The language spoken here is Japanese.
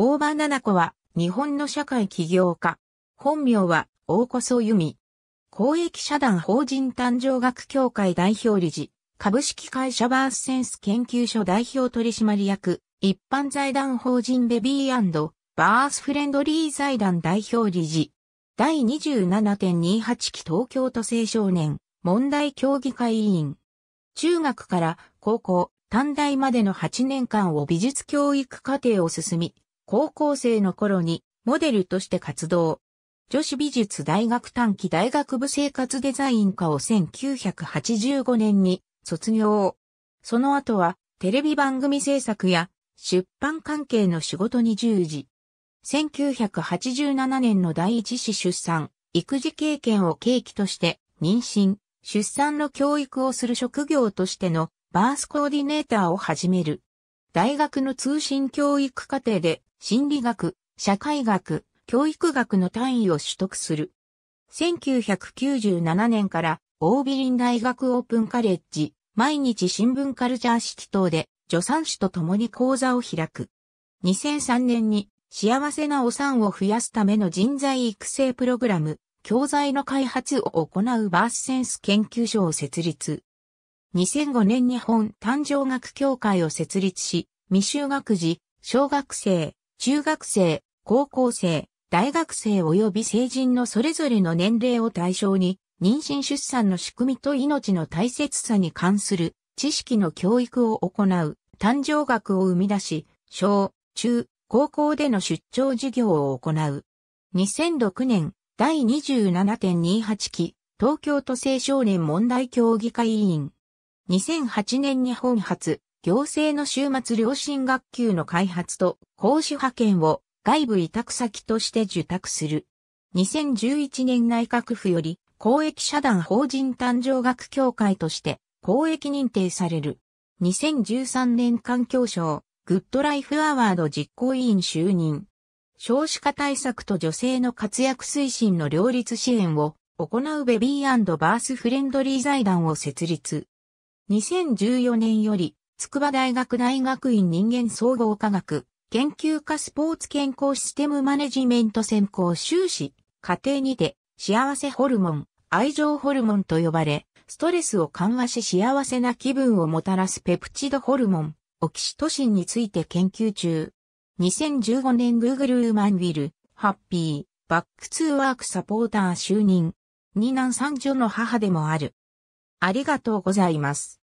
大場七子は日本の社会起業家。本名は大こそ由美。公益社団法人誕生学協会代表理事、株式会社バースセンス研究所代表取締役、一般財団法人ベビーバースフレンドリー財団代表理事。第27.28期東京都青少年問題協議会委員。中学から高校、短大までの8年間を美術教育課程を進み、高校生の頃にモデルとして活動。女子美術大学短期大学部生活デザイン科を1985年に卒業。その後はテレビ番組制作や出版関係の仕事に従事。1987年の第一子出産、育児経験を契機として妊娠、出産の教育をする職業としてのバースコーディネーターを始める。大学の通信教育課程で心理学、社会学、教育学の単位を取得する。1997年からオービリン大学オープンカレッジ、毎日新聞カルチャー式等で助産師と共に講座を開く。2003年に幸せなお産を増やすための人材育成プログラム、教材の開発を行うバースセンス研究所を設立。2005年日本誕生学協会を設立し、未就学児、小学生、中学生、高校生、大学生及び成人のそれぞれの年齢を対象に、妊娠出産の仕組みと命の大切さに関する知識の教育を行う誕生学を生み出し、小、中、高校での出張授業を行う。2006年第27.28期東京都青少年問題協議会委員2008年日本初、行政の週末良心学級の開発と講師派遣を外部委託先として受託する。2011年内閣府より公益社団法人誕生学協会として公益認定される。2013年環境省グッドライフアワード実行委員就任。少子化対策と女性の活躍推進の両立支援を行うベビーバースフレンドリー財団を設立。2014年より、筑波大学大学院人間総合科学、研究科スポーツ健康システムマネジメント専攻修士、家庭にて、幸せホルモン、愛情ホルモンと呼ばれ、ストレスを緩和し幸せな気分をもたらすペプチドホルモン、オキシトシンについて研究中。2015年 Google ウーマンウィル、ハッピー、バックツーワークサポーター就任。二男三女の母でもある。ありがとうございます。